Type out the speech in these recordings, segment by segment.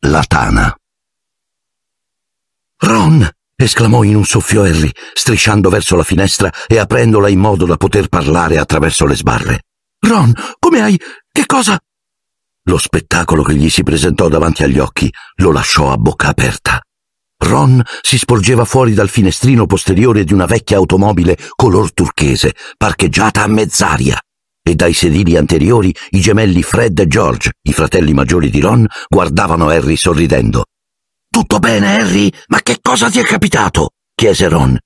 la tana. Ron! esclamò in un soffio Harry, strisciando verso la finestra e aprendola in modo da poter parlare attraverso le sbarre. Ron, come hai? Che cosa? Lo spettacolo che gli si presentò davanti agli occhi lo lasciò a bocca aperta. Ron si sporgeva fuori dal finestrino posteriore di una vecchia automobile color turchese, parcheggiata a mezz'aria e dai sedili anteriori i gemelli Fred e George, i fratelli maggiori di Ron, guardavano Harry sorridendo. Tutto bene, Harry? Ma che cosa ti è capitato? chiese Ron.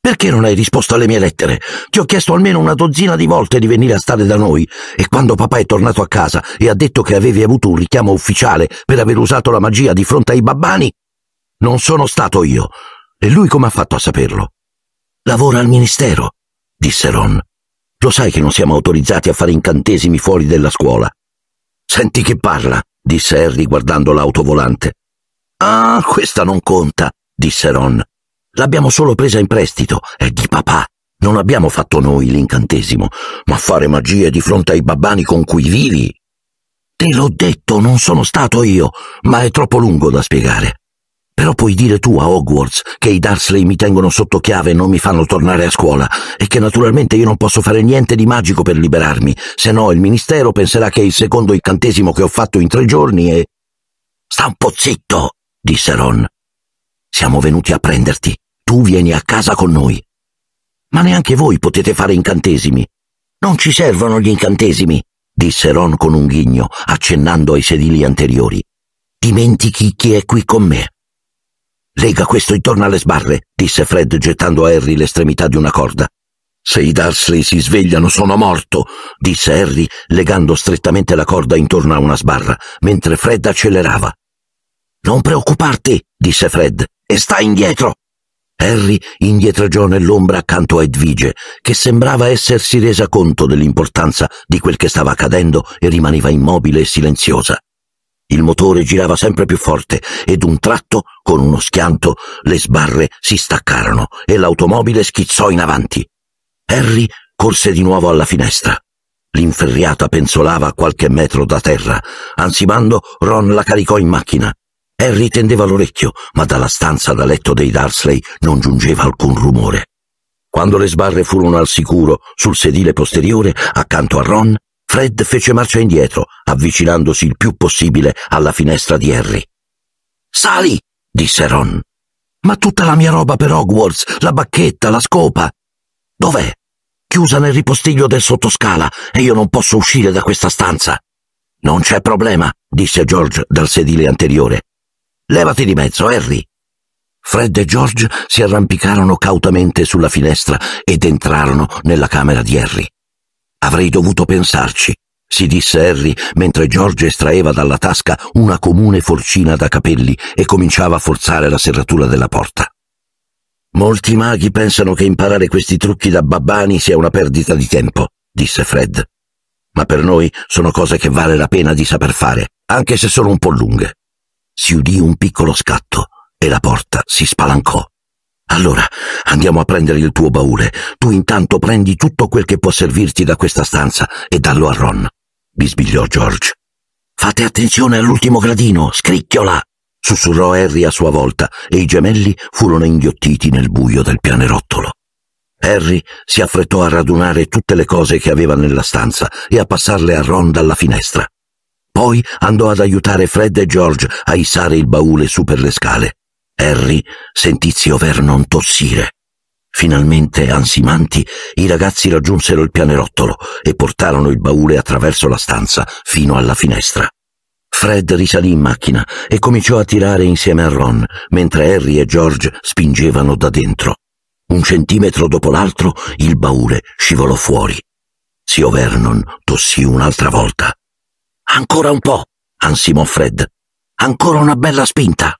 Perché non hai risposto alle mie lettere? Ti ho chiesto almeno una dozzina di volte di venire a stare da noi e quando papà è tornato a casa e ha detto che avevi avuto un richiamo ufficiale per aver usato la magia di fronte ai babbani, non sono stato io. E lui come ha fatto a saperlo? Lavora al ministero, disse Ron. Lo sai che non siamo autorizzati a fare incantesimi fuori della scuola. Senti che parla, disse Harry guardando l'autovolante. Ah, questa non conta, disse Ron. L'abbiamo solo presa in prestito, è di papà. Non abbiamo fatto noi l'incantesimo, ma fare magie di fronte ai babbani con cui vivi. Te l'ho detto, non sono stato io, ma è troppo lungo da spiegare. Però puoi dire tu a Hogwarts che i Dursley mi tengono sotto chiave e non mi fanno tornare a scuola e che naturalmente io non posso fare niente di magico per liberarmi, se no il ministero penserà che è il secondo incantesimo che ho fatto in tre giorni e... Sta un po' zitto, disse Ron. Siamo venuti a prenderti. Tu vieni a casa con noi. Ma neanche voi potete fare incantesimi. Non ci servono gli incantesimi, disse Ron con un ghigno, accennando ai sedili anteriori. Dimentichi chi è qui con me. Lega questo intorno alle sbarre, disse Fred gettando a Harry l'estremità di una corda. Se i Dursley si svegliano sono morto, disse Harry legando strettamente la corda intorno a una sbarra, mentre Fred accelerava. Non preoccuparti, disse Fred, e sta indietro. Harry indietreggiò nell'ombra accanto a Edvige, che sembrava essersi resa conto dell'importanza di quel che stava accadendo e rimaneva immobile e silenziosa. Il motore girava sempre più forte ed un tratto, con uno schianto, le sbarre si staccarono e l'automobile schizzò in avanti. Harry corse di nuovo alla finestra. L'inferriata penzolava a qualche metro da terra. Ansimando, Ron la caricò in macchina. Harry tendeva l'orecchio, ma dalla stanza da letto dei Darsley non giungeva alcun rumore. Quando le sbarre furono al sicuro sul sedile posteriore, accanto a Ron, Fred fece marcia indietro, avvicinandosi il più possibile alla finestra di Harry. Sali! disse Ron. Ma tutta la mia roba per Hogwarts, la bacchetta, la scopa. Dov'è? Chiusa nel ripostiglio del sottoscala e io non posso uscire da questa stanza. Non c'è problema, disse George dal sedile anteriore. Levati di mezzo, Harry. Fred e George si arrampicarono cautamente sulla finestra ed entrarono nella camera di Harry. Avrei dovuto pensarci, si disse Harry mentre George estraeva dalla tasca una comune forcina da capelli e cominciava a forzare la serratura della porta. Molti maghi pensano che imparare questi trucchi da babbani sia una perdita di tempo, disse Fred. Ma per noi sono cose che vale la pena di saper fare, anche se sono un po' lunghe. Si udì un piccolo scatto e la porta si spalancò. Allora, andiamo a prendere il tuo baule. Tu intanto prendi tutto quel che può servirti da questa stanza e dallo a Ron, bisbigliò George. Fate attenzione all'ultimo gradino, scricchiola! sussurrò Harry a sua volta e i gemelli furono inghiottiti nel buio del pianerottolo. Harry si affrettò a radunare tutte le cose che aveva nella stanza e a passarle a Ron dalla finestra. Poi andò ad aiutare Fred e George a issare il baule su per le scale. Harry sentì zio Vernon tossire. Finalmente, ansimanti, i ragazzi raggiunsero il pianerottolo e portarono il baule attraverso la stanza fino alla finestra. Fred risalì in macchina e cominciò a tirare insieme a Ron, mentre Harry e George spingevano da dentro. Un centimetro dopo l'altro il baule scivolò fuori. Zio Vernon tossì un'altra volta. Ancora un po', ansimò Fred. Ancora una bella spinta.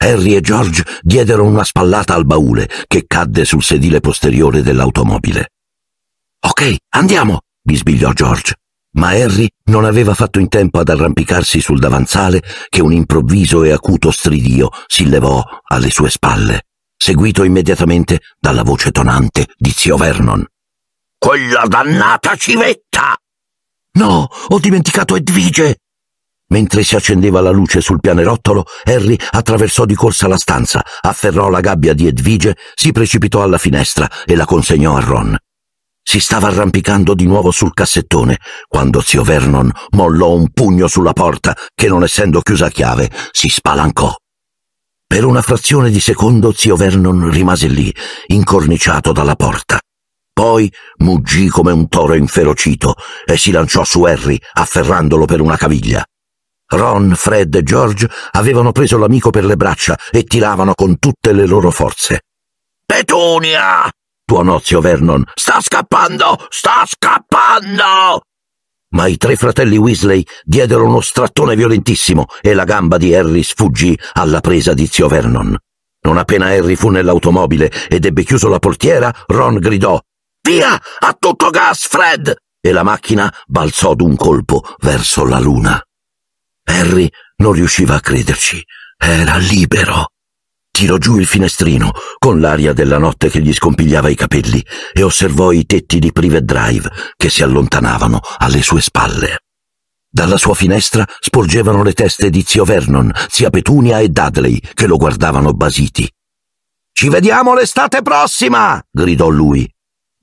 Harry e George diedero una spallata al baule che cadde sul sedile posteriore dell'automobile. Ok, andiamo, bisbigliò George, ma Harry non aveva fatto in tempo ad arrampicarsi sul davanzale che un improvviso e acuto stridio si levò alle sue spalle, seguito immediatamente dalla voce tonante di zio Vernon. Quella dannata civetta! No, ho dimenticato Edvige! Mentre si accendeva la luce sul pianerottolo, Harry attraversò di corsa la stanza, afferrò la gabbia di Edvige, si precipitò alla finestra e la consegnò a Ron. Si stava arrampicando di nuovo sul cassettone quando zio Vernon mollò un pugno sulla porta che, non essendo chiusa a chiave, si spalancò. Per una frazione di secondo zio Vernon rimase lì, incorniciato dalla porta. Poi muggì come un toro inferocito e si lanciò su Harry, afferrandolo per una caviglia. Ron, Fred e George avevano preso l'amico per le braccia e tiravano con tutte le loro forze. Petunia! tuonò zio Vernon. Sta scappando! Sta scappando! Ma i tre fratelli Weasley diedero uno strattone violentissimo e la gamba di Harry sfuggì alla presa di zio Vernon. Non appena Harry fu nell'automobile ed ebbe chiuso la portiera, Ron gridò Via! A tutto gas, Fred! e la macchina balzò d'un colpo verso la luna. Harry non riusciva a crederci. Era libero. Tirò giù il finestrino, con l'aria della notte che gli scompigliava i capelli, e osservò i tetti di Privet Drive che si allontanavano alle sue spalle. Dalla sua finestra sporgevano le teste di zio Vernon, zia Petunia e Dudley, che lo guardavano basiti. Ci vediamo l'estate prossima! gridò lui.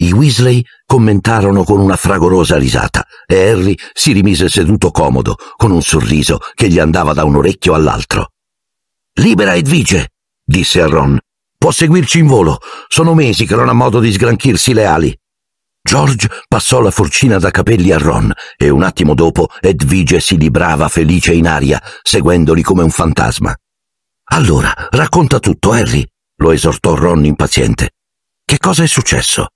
I Weasley commentarono con una fragorosa risata e Harry si rimise seduto comodo, con un sorriso che gli andava da un orecchio all'altro. Libera Edvige, disse a Ron. Può seguirci in volo. Sono mesi che non ha modo di sgranchirsi le ali. George passò la forcina da capelli a Ron e un attimo dopo Edvige si librava felice in aria, seguendoli come un fantasma. Allora, racconta tutto, Harry, lo esortò Ron impaziente. Che cosa è successo?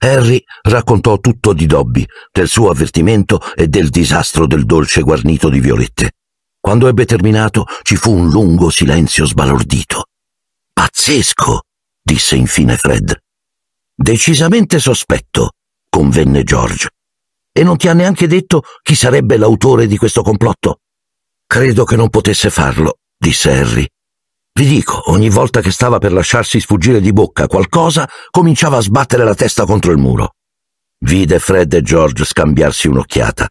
Harry raccontò tutto di Dobby, del suo avvertimento e del disastro del dolce guarnito di violette. Quando ebbe terminato ci fu un lungo silenzio sbalordito. Pazzesco, disse infine Fred. Decisamente sospetto, convenne George. E non ti ha neanche detto chi sarebbe l'autore di questo complotto? Credo che non potesse farlo, disse Harry. Vi dico, ogni volta che stava per lasciarsi sfuggire di bocca qualcosa, cominciava a sbattere la testa contro il muro. Vide Fred e George scambiarsi un'occhiata.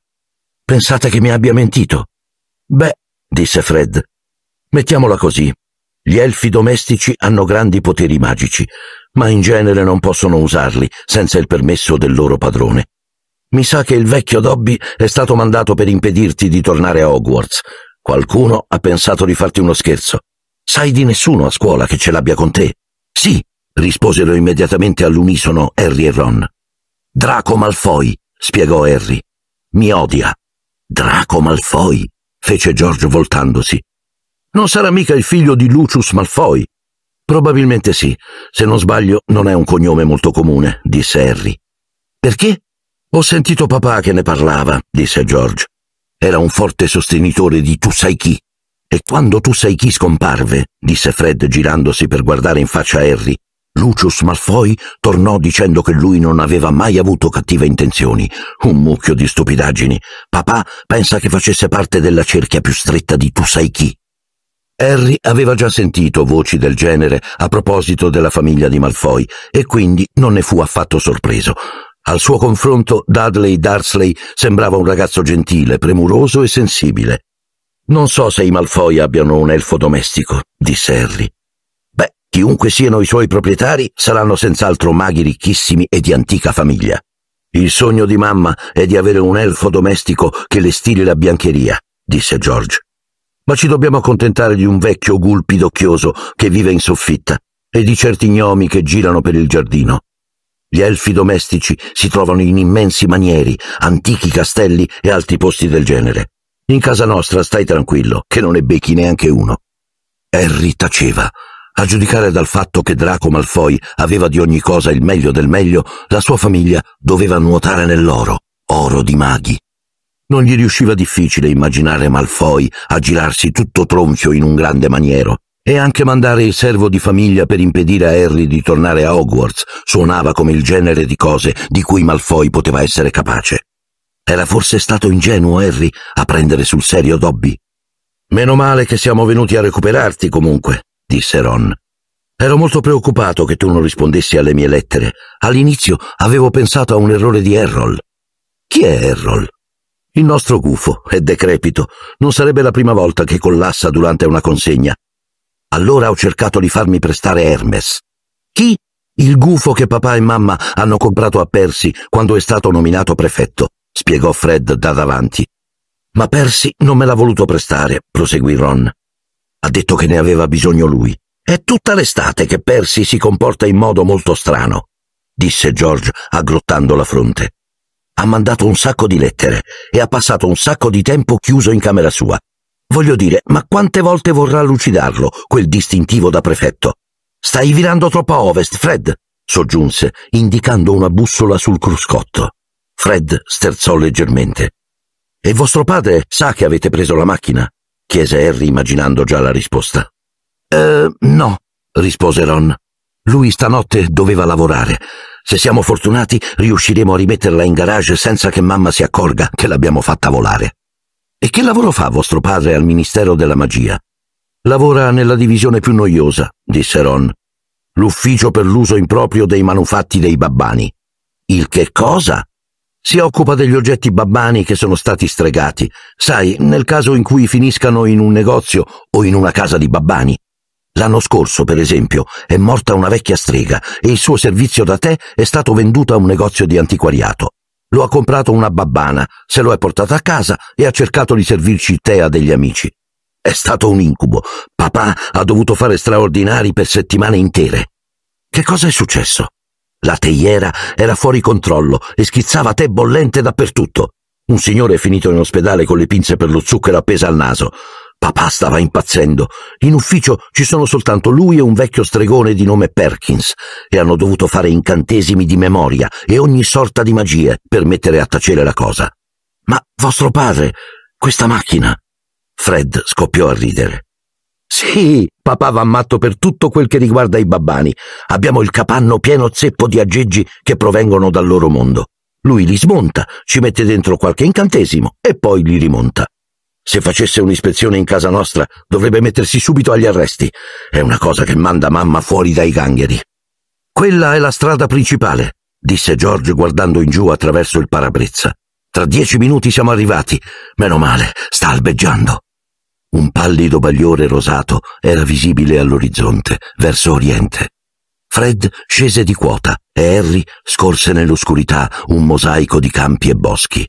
Pensate che mi abbia mentito? Beh, disse Fred, mettiamola così. Gli elfi domestici hanno grandi poteri magici, ma in genere non possono usarli senza il permesso del loro padrone. Mi sa che il vecchio Dobby è stato mandato per impedirti di tornare a Hogwarts. Qualcuno ha pensato di farti uno scherzo. Sai di nessuno a scuola che ce l'abbia con te? Sì, risposero immediatamente all'unisono Harry e Ron. Draco Malfoy, spiegò Harry. Mi odia. Draco Malfoy, fece George voltandosi. Non sarà mica il figlio di Lucius Malfoy? Probabilmente sì. Se non sbaglio, non è un cognome molto comune, disse Harry. Perché? Ho sentito papà che ne parlava, disse George. Era un forte sostenitore di tu sai chi e quando tu sai chi scomparve, disse Fred girandosi per guardare in faccia Harry, Lucius Malfoy tornò dicendo che lui non aveva mai avuto cattive intenzioni. Un mucchio di stupidaggini. Papà pensa che facesse parte della cerchia più stretta di tu sai chi. Harry aveva già sentito voci del genere a proposito della famiglia di Malfoy e quindi non ne fu affatto sorpreso. Al suo confronto Dudley Dursley sembrava un ragazzo gentile, premuroso e sensibile. Non so se i Malfoy abbiano un elfo domestico, disse Harry. Beh, chiunque siano i suoi proprietari, saranno senz'altro maghi ricchissimi e di antica famiglia. Il sogno di mamma è di avere un elfo domestico che le stili la biancheria, disse George. Ma ci dobbiamo accontentare di un vecchio gulpidocchioso che vive in soffitta e di certi gnomi che girano per il giardino. Gli elfi domestici si trovano in immensi manieri, antichi castelli e altri posti del genere. In casa nostra stai tranquillo, che non ne becchi neanche uno. Harry taceva. A giudicare dal fatto che Draco Malfoy aveva di ogni cosa il meglio del meglio, la sua famiglia doveva nuotare nell'oro, oro di maghi. Non gli riusciva difficile immaginare Malfoy a girarsi tutto tronfio in un grande maniero. E anche mandare il servo di famiglia per impedire a Harry di tornare a Hogwarts suonava come il genere di cose di cui Malfoy poteva essere capace. Era forse stato ingenuo Harry a prendere sul serio Dobby. Meno male che siamo venuti a recuperarti comunque, disse Ron. Ero molto preoccupato che tu non rispondessi alle mie lettere. All'inizio avevo pensato a un errore di Errol. Chi è Errol? Il nostro gufo è decrepito. Non sarebbe la prima volta che collassa durante una consegna. Allora ho cercato di farmi prestare Hermes. Chi? Il gufo che papà e mamma hanno comprato a Persi quando è stato nominato prefetto spiegò Fred da davanti. Ma Percy non me l'ha voluto prestare, proseguì Ron. Ha detto che ne aveva bisogno lui. È tutta l'estate che Percy si comporta in modo molto strano, disse George aggrottando la fronte. Ha mandato un sacco di lettere e ha passato un sacco di tempo chiuso in camera sua. Voglio dire, ma quante volte vorrà lucidarlo, quel distintivo da prefetto? Stai virando troppo a ovest, Fred, soggiunse, indicando una bussola sul cruscotto. Fred sterzò leggermente. E vostro padre sa che avete preso la macchina? chiese Harry immaginando già la risposta. Eh, no, rispose Ron. Lui stanotte doveva lavorare. Se siamo fortunati, riusciremo a rimetterla in garage senza che mamma si accorga che l'abbiamo fatta volare. E che lavoro fa vostro padre al Ministero della Magia? Lavora nella divisione più noiosa, disse Ron. L'ufficio per l'uso improprio dei manufatti dei babbani. Il che cosa? Si occupa degli oggetti babbani che sono stati stregati, sai, nel caso in cui finiscano in un negozio o in una casa di babbani. L'anno scorso, per esempio, è morta una vecchia strega e il suo servizio da te è stato venduto a un negozio di antiquariato. Lo ha comprato una babbana, se lo è portata a casa e ha cercato di servirci te a degli amici. È stato un incubo. Papà ha dovuto fare straordinari per settimane intere. Che cosa è successo? La teiera era fuori controllo e schizzava tè bollente dappertutto. Un signore è finito in ospedale con le pinze per lo zucchero appese al naso. Papà stava impazzendo. In ufficio ci sono soltanto lui e un vecchio stregone di nome Perkins e hanno dovuto fare incantesimi di memoria e ogni sorta di magie per mettere a tacere la cosa. Ma vostro padre, questa macchina. Fred scoppiò a ridere. Sì, papà va matto per tutto quel che riguarda i babbani. Abbiamo il capanno pieno zeppo di aggeggi che provengono dal loro mondo. Lui li smonta, ci mette dentro qualche incantesimo e poi li rimonta. Se facesse un'ispezione in casa nostra, dovrebbe mettersi subito agli arresti. È una cosa che manda mamma fuori dai gangheri. Quella è la strada principale, disse George guardando in giù attraverso il parabrezza. Tra dieci minuti siamo arrivati. Meno male, sta albeggiando. Un pallido bagliore rosato era visibile all'orizzonte, verso oriente. Fred scese di quota e Harry scorse nell'oscurità un mosaico di campi e boschi.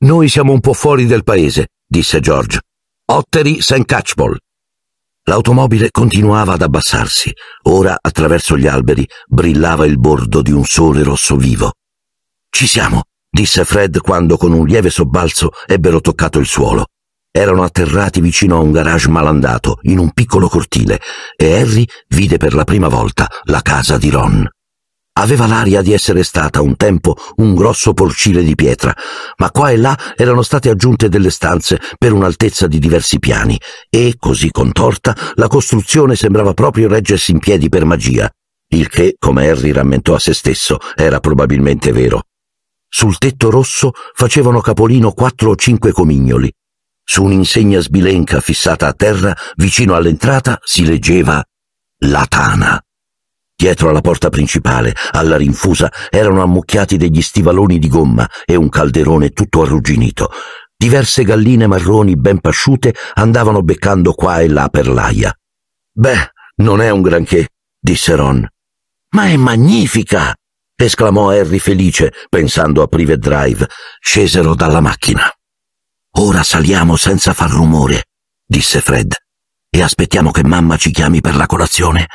Noi siamo un po' fuori del paese, disse George. Otteri St. Catchball. L'automobile continuava ad abbassarsi. Ora, attraverso gli alberi, brillava il bordo di un sole rosso vivo. Ci siamo, disse Fred quando con un lieve sobbalzo ebbero toccato il suolo erano atterrati vicino a un garage malandato, in un piccolo cortile, e Harry vide per la prima volta la casa di Ron. Aveva l'aria di essere stata un tempo un grosso porcile di pietra, ma qua e là erano state aggiunte delle stanze per un'altezza di diversi piani, e, così contorta, la costruzione sembrava proprio reggersi in piedi per magia, il che, come Harry rammentò a se stesso, era probabilmente vero. Sul tetto rosso facevano capolino quattro o cinque comignoli, su un'insegna sbilenca fissata a terra, vicino all'entrata, si leggeva La Tana. Dietro alla porta principale, alla rinfusa, erano ammucchiati degli stivaloni di gomma e un calderone tutto arrugginito. Diverse galline marroni ben pasciute andavano beccando qua e là per l'aia. Beh, non è un granché, disse Ron. Ma è magnifica! esclamò Harry felice, pensando a Privet Drive. Scesero dalla macchina. Ora saliamo senza far rumore, disse Fred, e aspettiamo che mamma ci chiami per la colazione.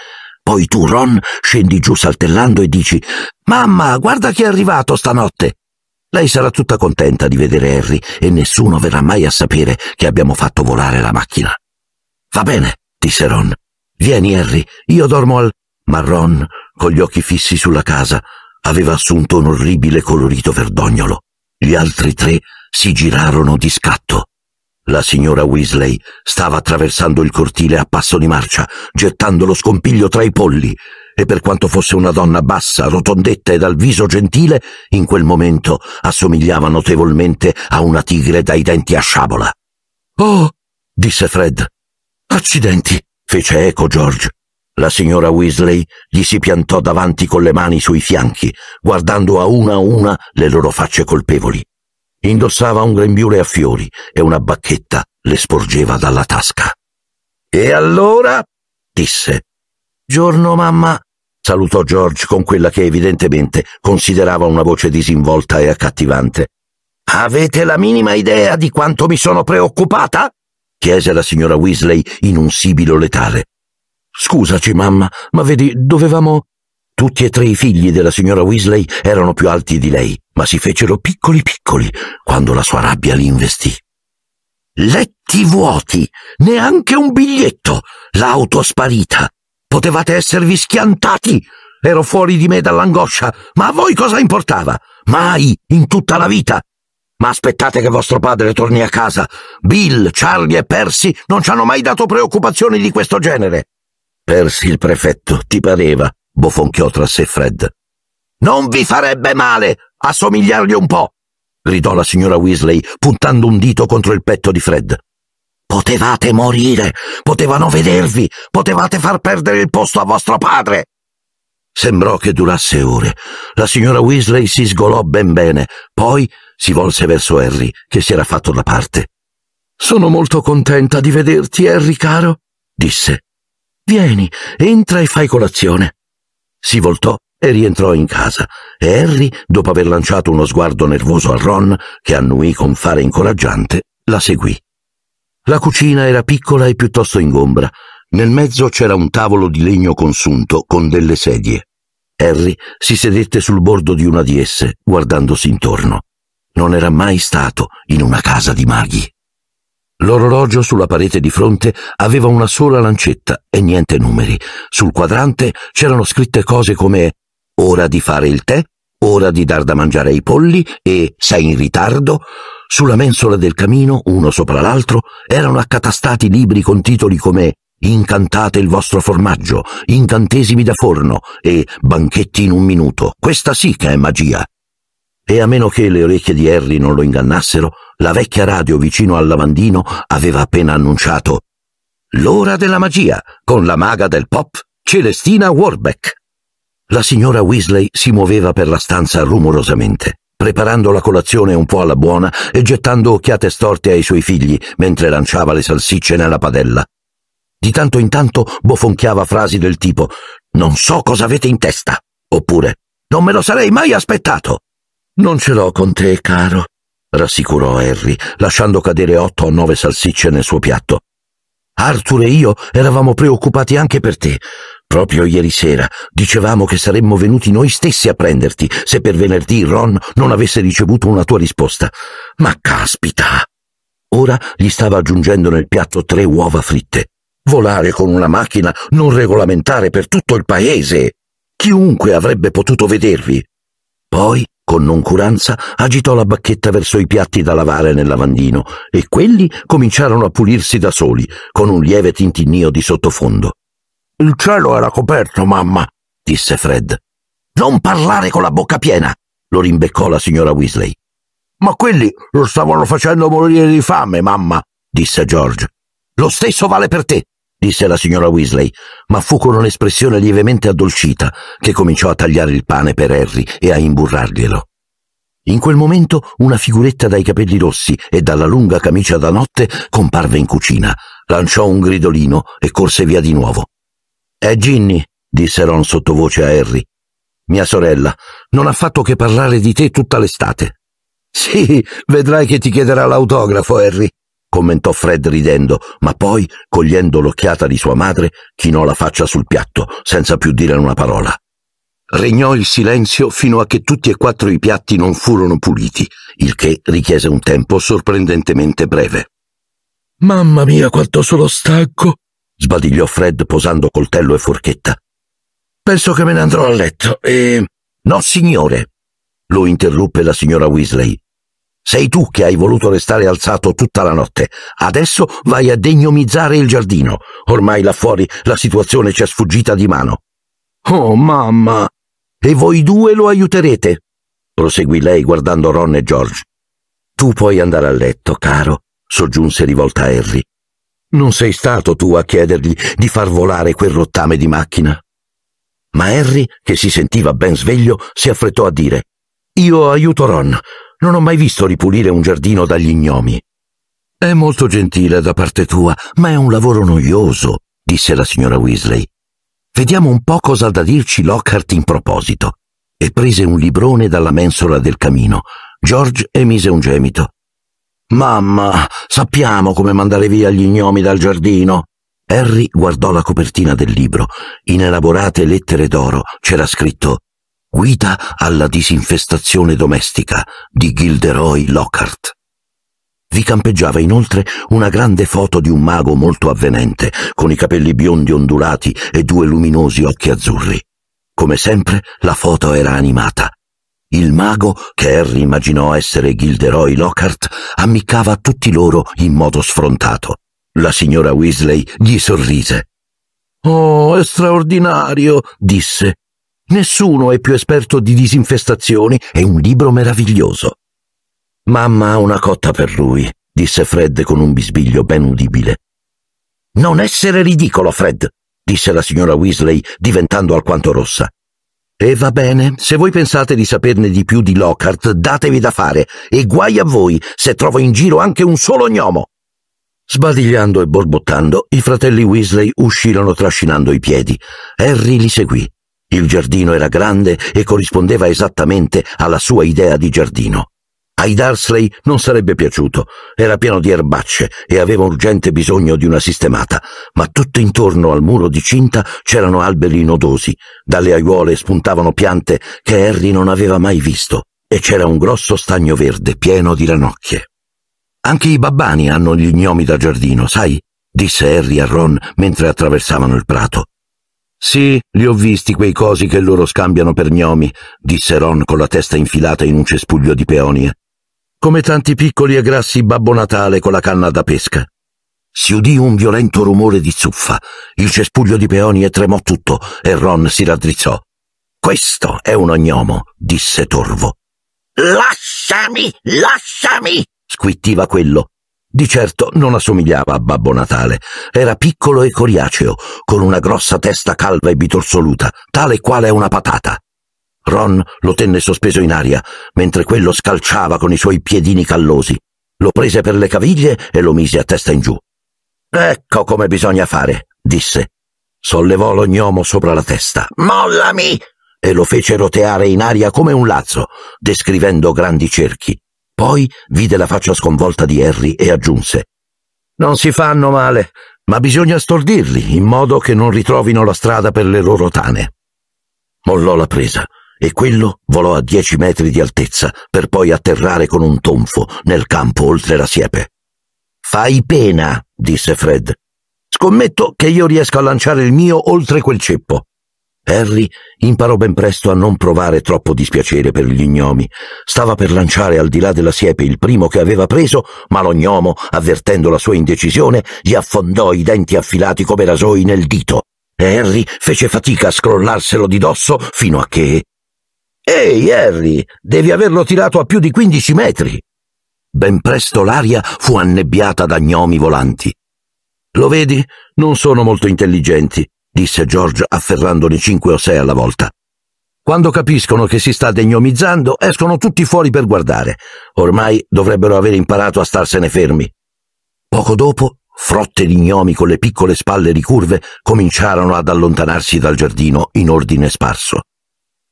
Poi tu, Ron, scendi giù saltellando e dici Mamma, guarda chi è arrivato stanotte. Lei sarà tutta contenta di vedere Harry e nessuno verrà mai a sapere che abbiamo fatto volare la macchina. Va bene, disse Ron. Vieni, Harry, io dormo al... Ma Ron, con gli occhi fissi sulla casa, aveva assunto un orribile colorito verdognolo. Gli altri tre si girarono di scatto. La signora Weasley stava attraversando il cortile a passo di marcia, gettando lo scompiglio tra i polli, e per quanto fosse una donna bassa, rotondetta e dal viso gentile, in quel momento assomigliava notevolmente a una tigre dai denti a sciabola. Oh! disse Fred. Accidenti! fece eco George. La signora Weasley gli si piantò davanti con le mani sui fianchi, guardando a una a una le loro facce colpevoli. Indossava un grembiule a fiori e una bacchetta le sporgeva dalla tasca. E allora? disse. Giorno, mamma, salutò George con quella che evidentemente considerava una voce disinvolta e accattivante. Avete la minima idea di quanto mi sono preoccupata? chiese la signora Weasley in un sibilo letale. Scusaci, mamma, ma vedi, dovevamo... Tutti e tre i figli della signora Weasley erano più alti di lei, ma si fecero piccoli piccoli quando la sua rabbia li investì. Letti vuoti, neanche un biglietto, l'auto sparita. Potevate esservi schiantati. Ero fuori di me dall'angoscia, ma a voi cosa importava? Mai in tutta la vita. Ma aspettate che vostro padre torni a casa. Bill, Charlie e Percy non ci hanno mai dato preoccupazioni di questo genere. Persi il prefetto, ti pareva, bofonchiò tra sé Fred. Non vi farebbe male assomigliargli un po', gridò la signora Weasley, puntando un dito contro il petto di Fred. Potevate morire, potevano vedervi, potevate far perdere il posto a vostro padre. Sembrò che durasse ore. La signora Weasley si sgolò ben bene, poi si volse verso Harry, che si era fatto da parte. Sono molto contenta di vederti, Harry caro, disse. Vieni, entra e fai colazione. Si voltò e rientrò in casa, e Harry, dopo aver lanciato uno sguardo nervoso a Ron, che annuì con fare incoraggiante, la seguì. La cucina era piccola e piuttosto ingombra. Nel mezzo c'era un tavolo di legno consunto con delle sedie. Harry si sedette sul bordo di una di esse, guardandosi intorno. Non era mai stato in una casa di maghi. L'orologio sulla parete di fronte aveva una sola lancetta e niente numeri. Sul quadrante c'erano scritte cose come ora di fare il tè, ora di dar da mangiare ai polli e sei in ritardo. Sulla mensola del camino, uno sopra l'altro, erano accatastati libri con titoli come Incantate il vostro formaggio, incantesimi da forno e banchetti in un minuto. Questa sì che è magia e a meno che le orecchie di Harry non lo ingannassero, la vecchia radio vicino al lavandino aveva appena annunciato L'ora della magia con la maga del pop Celestina Warbeck. La signora Weasley si muoveva per la stanza rumorosamente, preparando la colazione un po' alla buona e gettando occhiate storte ai suoi figli mentre lanciava le salsicce nella padella. Di tanto in tanto bofonchiava frasi del tipo Non so cosa avete in testa, oppure Non me lo sarei mai aspettato. Non ce l'ho con te, caro, rassicurò Harry, lasciando cadere otto o nove salsicce nel suo piatto. Arthur e io eravamo preoccupati anche per te. Proprio ieri sera dicevamo che saremmo venuti noi stessi a prenderti se per venerdì Ron non avesse ricevuto una tua risposta. Ma caspita! Ora gli stava aggiungendo nel piatto tre uova fritte. Volare con una macchina non regolamentare per tutto il paese. Chiunque avrebbe potuto vedervi. Poi con noncuranza agitò la bacchetta verso i piatti da lavare nel lavandino e quelli cominciarono a pulirsi da soli, con un lieve tintinnio di sottofondo. Il cielo era coperto, mamma, disse Fred. Non parlare con la bocca piena, lo rimbeccò la signora Weasley. Ma quelli lo stavano facendo morire di fame, mamma, disse George. Lo stesso vale per te, disse la signora Weasley, ma fu con un'espressione lievemente addolcita che cominciò a tagliare il pane per Harry e a imburrarglielo. In quel momento una figuretta dai capelli rossi e dalla lunga camicia da notte comparve in cucina, lanciò un gridolino e corse via di nuovo. È eh, Ginny, disse Ron sottovoce a Harry. Mia sorella, non ha fatto che parlare di te tutta l'estate. Sì, vedrai che ti chiederà l'autografo, Harry, commentò Fred ridendo, ma poi, cogliendo l'occhiata di sua madre, chinò la faccia sul piatto, senza più dire una parola. Regnò il silenzio fino a che tutti e quattro i piatti non furono puliti, il che richiese un tempo sorprendentemente breve. Mamma mia, quanto sono stanco! sbadigliò Fred posando coltello e forchetta. Penso che me ne andrò a letto e. No, signore! lo interruppe la signora Weasley. Sei tu che hai voluto restare alzato tutta la notte. Adesso vai a degnomizzare il giardino. Ormai là fuori la situazione ci è sfuggita di mano. Oh, mamma! E voi due lo aiuterete, proseguì lei guardando Ron e George. Tu puoi andare a letto, caro, soggiunse rivolta a Harry. Non sei stato tu a chiedergli di far volare quel rottame di macchina. Ma Harry, che si sentiva ben sveglio, si affrettò a dire Io aiuto Ron. Non ho mai visto ripulire un giardino dagli gnomi. È molto gentile da parte tua, ma è un lavoro noioso, disse la signora Weasley. Vediamo un po' cosa ha da dirci Lockhart in proposito. E prese un librone dalla mensola del camino. George emise un gemito. Mamma, sappiamo come mandare via gli gnomi dal giardino. Harry guardò la copertina del libro. In elaborate lettere d'oro c'era scritto Guida alla disinfestazione domestica di Gilderoy Lockhart. Vi campeggiava inoltre una grande foto di un mago molto avvenente, con i capelli biondi ondulati e due luminosi occhi azzurri. Come sempre, la foto era animata. Il mago, che Harry immaginò essere Gilderoy Lockhart, ammiccava a tutti loro in modo sfrontato. La signora Weasley gli sorrise. Oh, è straordinario, disse. Nessuno è più esperto di disinfestazioni, è un libro meraviglioso. Mamma ha una cotta per lui, disse Fred con un bisbiglio ben udibile. Non essere ridicolo, Fred, disse la signora Weasley, diventando alquanto rossa. E va bene, se voi pensate di saperne di più di Lockhart, datevi da fare, e guai a voi se trovo in giro anche un solo gnomo. Sbadigliando e borbottando, i fratelli Weasley uscirono trascinando i piedi. Harry li seguì. Il giardino era grande e corrispondeva esattamente alla sua idea di giardino. Ai Darsley non sarebbe piaciuto, era pieno di erbacce e aveva urgente bisogno di una sistemata, ma tutto intorno al muro di cinta c'erano alberi nodosi, dalle aiuole spuntavano piante che Harry non aveva mai visto e c'era un grosso stagno verde pieno di ranocchie. Anche i babbani hanno gli gnomi da giardino, sai? disse Harry a Ron mentre attraversavano il prato. Sì, li ho visti quei cosi che loro scambiano per gnomi, disse Ron con la testa infilata in un cespuglio di peonie. Come tanti piccoli e grassi Babbo Natale con la canna da pesca. Si udì un violento rumore di zuffa. Il cespuglio di peonie tremò tutto e Ron si raddrizzò. Questo è un gnomo», disse Torvo. Lasciami, lasciami! squittiva quello, di certo non assomigliava a Babbo Natale. Era piccolo e coriaceo, con una grossa testa calva e bitorsoluta, tale quale una patata. Ron lo tenne sospeso in aria, mentre quello scalciava con i suoi piedini callosi. Lo prese per le caviglie e lo mise a testa in giù. Ecco come bisogna fare, disse. Sollevò l'ognomo sopra la testa. Mollami! E lo fece roteare in aria come un lazzo, descrivendo grandi cerchi. Poi vide la faccia sconvolta di Harry e aggiunse Non si fanno male, ma bisogna stordirli in modo che non ritrovino la strada per le loro tane. Mollò la presa e quello volò a dieci metri di altezza per poi atterrare con un tonfo nel campo oltre la siepe. Fai pena, disse Fred. Scommetto che io riesco a lanciare il mio oltre quel ceppo. Harry imparò ben presto a non provare troppo dispiacere per gli gnomi. Stava per lanciare al di là della siepe il primo che aveva preso, ma lo gnomo, avvertendo la sua indecisione, gli affondò i denti affilati come rasoi nel dito. E Harry fece fatica a scrollarselo di dosso fino a che. Ehi, Harry, devi averlo tirato a più di 15 metri! Ben presto l'aria fu annebbiata da gnomi volanti. Lo vedi? Non sono molto intelligenti disse George afferrandone cinque o sei alla volta. Quando capiscono che si sta degnomizzando, escono tutti fuori per guardare. Ormai dovrebbero aver imparato a starsene fermi. Poco dopo, frotte di gnomi con le piccole spalle ricurve cominciarono ad allontanarsi dal giardino in ordine sparso.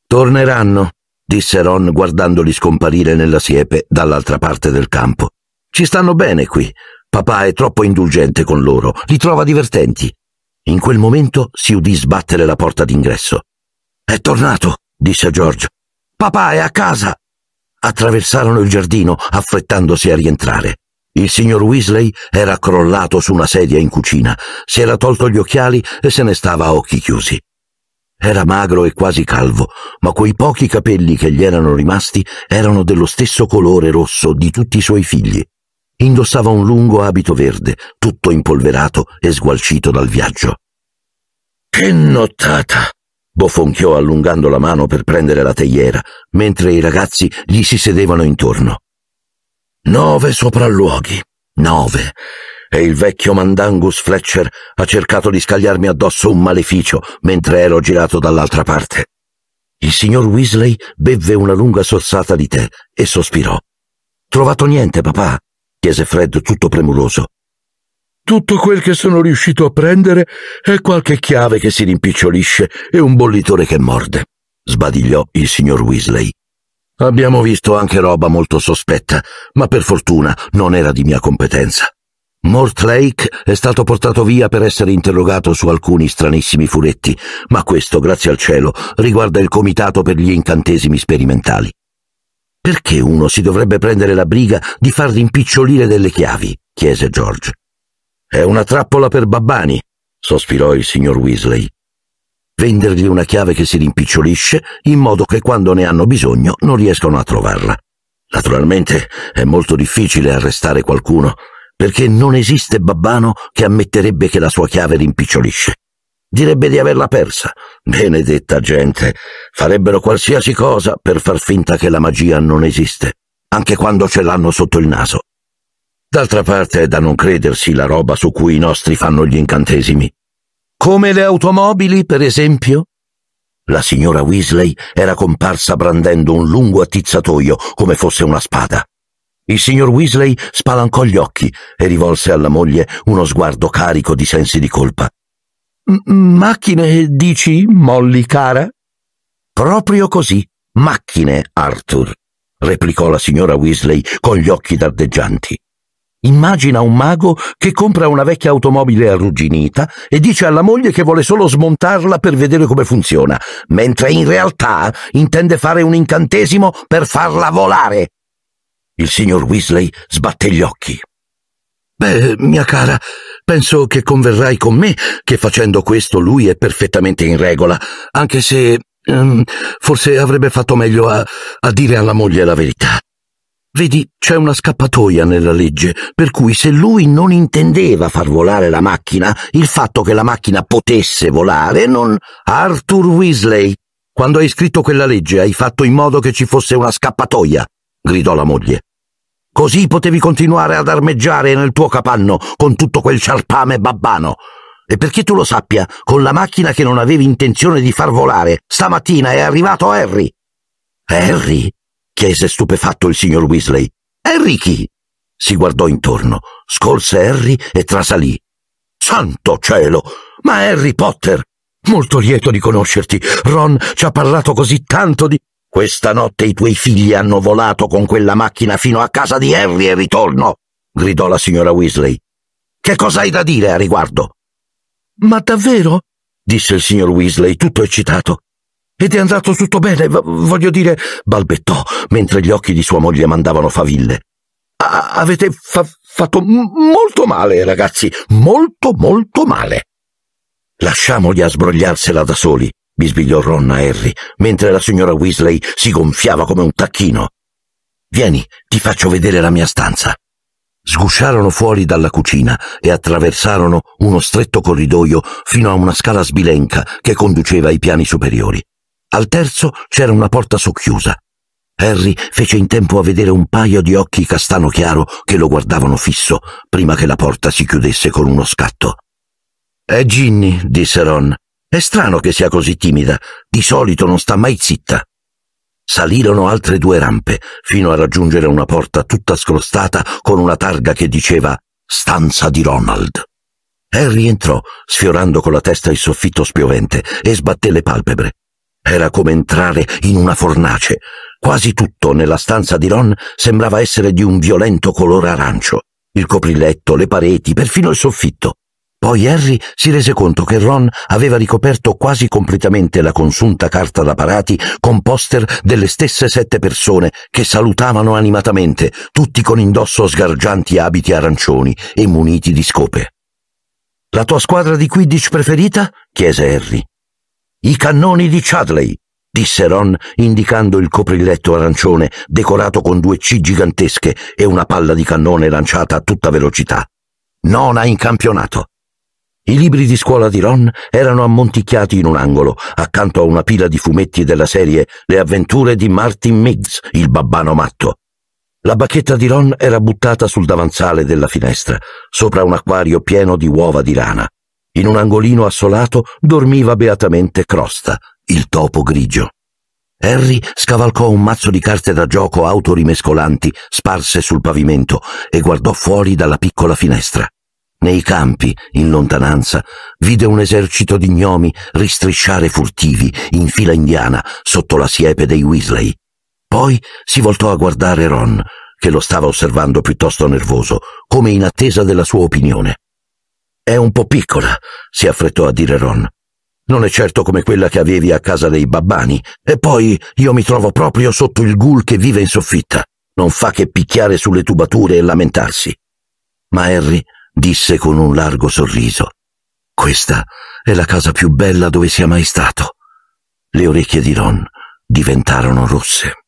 Torneranno, disse Ron guardandoli scomparire nella siepe dall'altra parte del campo. Ci stanno bene qui. Papà è troppo indulgente con loro, li trova divertenti. In quel momento si udì sbattere la porta d'ingresso. È tornato, disse George. Papà è a casa. Attraversarono il giardino, affrettandosi a rientrare. Il signor Weasley era crollato su una sedia in cucina, si era tolto gli occhiali e se ne stava a occhi chiusi. Era magro e quasi calvo, ma quei pochi capelli che gli erano rimasti erano dello stesso colore rosso di tutti i suoi figli. Indossava un lungo abito verde, tutto impolverato e sgualcito dal viaggio. Che nottata! bofonchiò allungando la mano per prendere la teiera, mentre i ragazzi gli si sedevano intorno. Nove sopralluoghi, nove. E il vecchio Mandangus Fletcher ha cercato di scagliarmi addosso un maleficio mentre ero girato dall'altra parte. Il signor Weasley bevve una lunga sorsata di tè e sospirò. Trovato niente, papà? chiese Fred tutto premuroso. Tutto quel che sono riuscito a prendere è qualche chiave che si rimpicciolisce e un bollitore che morde, sbadigliò il signor Weasley. Abbiamo visto anche roba molto sospetta, ma per fortuna non era di mia competenza. Mortlake è stato portato via per essere interrogato su alcuni stranissimi furetti, ma questo, grazie al cielo, riguarda il comitato per gli incantesimi sperimentali. Perché uno si dovrebbe prendere la briga di far rimpicciolire delle chiavi? chiese George. È una trappola per babbani, sospirò il signor Weasley. Vendergli una chiave che si rimpicciolisce in modo che quando ne hanno bisogno non riescono a trovarla. Naturalmente è molto difficile arrestare qualcuno, perché non esiste babbano che ammetterebbe che la sua chiave rimpicciolisce. Direbbe di averla persa. Benedetta gente. Farebbero qualsiasi cosa per far finta che la magia non esiste, anche quando ce l'hanno sotto il naso. D'altra parte è da non credersi la roba su cui i nostri fanno gli incantesimi. Come le automobili, per esempio? La signora Weasley era comparsa brandendo un lungo attizzatoio come fosse una spada. Il signor Weasley spalancò gli occhi e rivolse alla moglie uno sguardo carico di sensi di colpa. Macchine, dici, Molly cara? Proprio così, macchine, Arthur, replicò la signora Weasley con gli occhi dardeggianti. Immagina un mago che compra una vecchia automobile arrugginita e dice alla moglie che vuole solo smontarla per vedere come funziona, mentre in realtà intende fare un incantesimo per farla volare. Il signor Weasley sbatte gli occhi. Beh, mia cara, Penso che converrai con me che facendo questo lui è perfettamente in regola, anche se um, forse avrebbe fatto meglio a, a dire alla moglie la verità. Vedi, c'è una scappatoia nella legge, per cui se lui non intendeva far volare la macchina, il fatto che la macchina potesse volare non... Arthur Weasley, quando hai scritto quella legge hai fatto in modo che ci fosse una scappatoia, gridò la moglie. Così potevi continuare ad armeggiare nel tuo capanno con tutto quel ciarpame babbano. E perché tu lo sappia, con la macchina che non avevi intenzione di far volare, stamattina è arrivato Harry. Harry? chiese stupefatto il signor Weasley. Harry chi? Si guardò intorno, scolse Harry e trasalì. Santo cielo! Ma Harry Potter! Molto lieto di conoscerti. Ron ci ha parlato così tanto di. Questa notte i tuoi figli hanno volato con quella macchina fino a casa di Harry e ritorno, gridò la signora Weasley. Che cosa hai da dire a riguardo? Ma davvero? disse il signor Weasley, tutto eccitato. Ed è andato tutto bene, voglio dire, balbettò, mentre gli occhi di sua moglie mandavano faville. A- avete fa- fatto m- molto male, ragazzi, molto, molto male. Lasciamoli a sbrogliarsela da soli, bisbigliò Ron a Harry, mentre la signora Weasley si gonfiava come un tacchino. Vieni, ti faccio vedere la mia stanza. Sgusciarono fuori dalla cucina e attraversarono uno stretto corridoio fino a una scala sbilenca che conduceva ai piani superiori. Al terzo c'era una porta socchiusa. Harry fece in tempo a vedere un paio di occhi castano chiaro che lo guardavano fisso prima che la porta si chiudesse con uno scatto. È Ginny, disse Ron. È strano che sia così timida, di solito non sta mai zitta. Salirono altre due rampe, fino a raggiungere una porta tutta scrostata con una targa che diceva Stanza di Ronald. Harry entrò, sfiorando con la testa il soffitto spiovente, e sbatté le palpebre. Era come entrare in una fornace. Quasi tutto nella stanza di Ron sembrava essere di un violento colore arancio. Il copriletto, le pareti, perfino il soffitto. Poi Harry si rese conto che Ron aveva ricoperto quasi completamente la consunta carta da parati con poster delle stesse sette persone che salutavano animatamente, tutti con indosso sgargianti abiti arancioni e muniti di scope. La tua squadra di Quidditch preferita? chiese Harry. I cannoni di Chadley, disse Ron indicando il copriletto arancione decorato con due C gigantesche e una palla di cannone lanciata a tutta velocità. Nona in campionato. I libri di scuola di Ron erano ammonticchiati in un angolo, accanto a una pila di fumetti della serie Le avventure di Martin Miggs, il babbano matto. La bacchetta di Ron era buttata sul davanzale della finestra, sopra un acquario pieno di uova di rana. In un angolino assolato dormiva beatamente Crosta, il topo grigio. Harry scavalcò un mazzo di carte da gioco autorimescolanti sparse sul pavimento e guardò fuori dalla piccola finestra. Nei campi, in lontananza, vide un esercito di gnomi ristrisciare furtivi in fila indiana sotto la siepe dei Weasley. Poi si voltò a guardare Ron, che lo stava osservando piuttosto nervoso, come in attesa della sua opinione. È un po' piccola, si affrettò a dire Ron. Non è certo come quella che avevi a casa dei babbani, e poi io mi trovo proprio sotto il ghoul che vive in soffitta. Non fa che picchiare sulle tubature e lamentarsi. Ma Harry disse con un largo sorriso. Questa è la casa più bella dove sia mai stato. Le orecchie di Ron diventarono rosse.